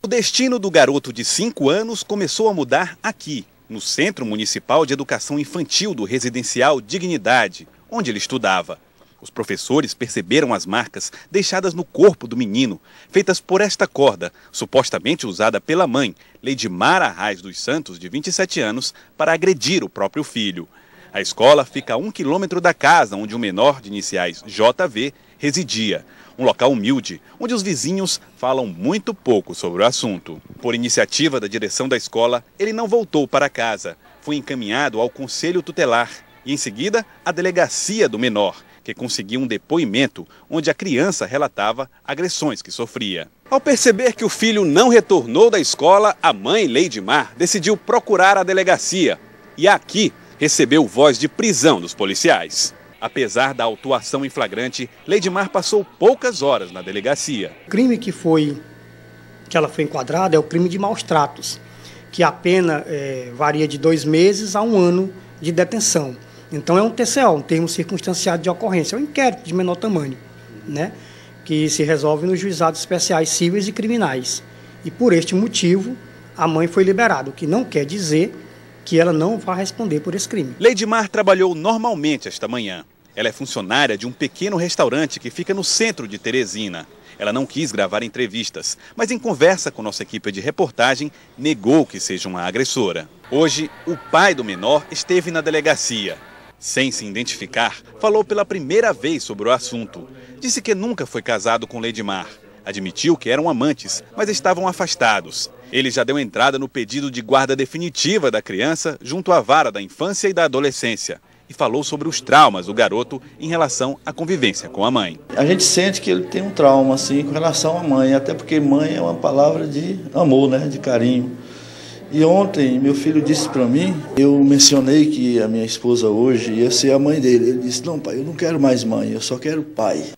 O destino do garoto de 5 anos começou a mudar aqui, no Centro Municipal de Educação Infantil do Residencial Dignidade, onde ele estudava. Os professores perceberam as marcas deixadas no corpo do menino, feitas por esta corda, supostamente usada pela mãe, Mara Raiz dos Santos, de 27 anos, para agredir o próprio filho. A escola fica a um quilômetro da casa onde o menor, de iniciais JV, residia. Um local humilde, onde os vizinhos falam muito pouco sobre o assunto. Por iniciativa da direção da escola, ele não voltou para casa. Foi encaminhado ao conselho tutelar e, em seguida, à delegacia do menor, que conseguiu um depoimento onde a criança relatava agressões que sofria. Ao perceber que o filho não retornou da escola, a mãe, Mar decidiu procurar a delegacia e aqui recebeu voz de prisão dos policiais. Apesar da autuação em flagrante, Leidmar passou poucas horas na delegacia. O crime que foi que ela foi enquadrada é o crime de maus tratos, que a pena é, varia de dois meses a um ano de detenção. Então é um TCO, um termo circunstanciado de ocorrência, é um inquérito de menor tamanho, né? que se resolve nos juizados especiais cíveis e criminais. E por este motivo, a mãe foi liberada, o que não quer dizer que ela não vá responder por esse crime. Leidmar trabalhou normalmente esta manhã. Ela é funcionária de um pequeno restaurante que fica no centro de Teresina. Ela não quis gravar entrevistas, mas em conversa com nossa equipe de reportagem, negou que seja uma agressora. Hoje, o pai do menor esteve na delegacia. Sem se identificar, falou pela primeira vez sobre o assunto. Disse que nunca foi casado com Leidmar. Admitiu que eram amantes, mas estavam afastados. Ele já deu entrada no pedido de guarda definitiva da criança junto à vara da infância e da adolescência e falou sobre os traumas do garoto em relação à convivência com a mãe. A gente sente que ele tem um trauma assim com relação à mãe, até porque mãe é uma palavra de amor, né, de carinho. E ontem meu filho disse para mim, eu mencionei que a minha esposa hoje ia ser a mãe dele. Ele disse: "Não, pai, eu não quero mais mãe, eu só quero pai".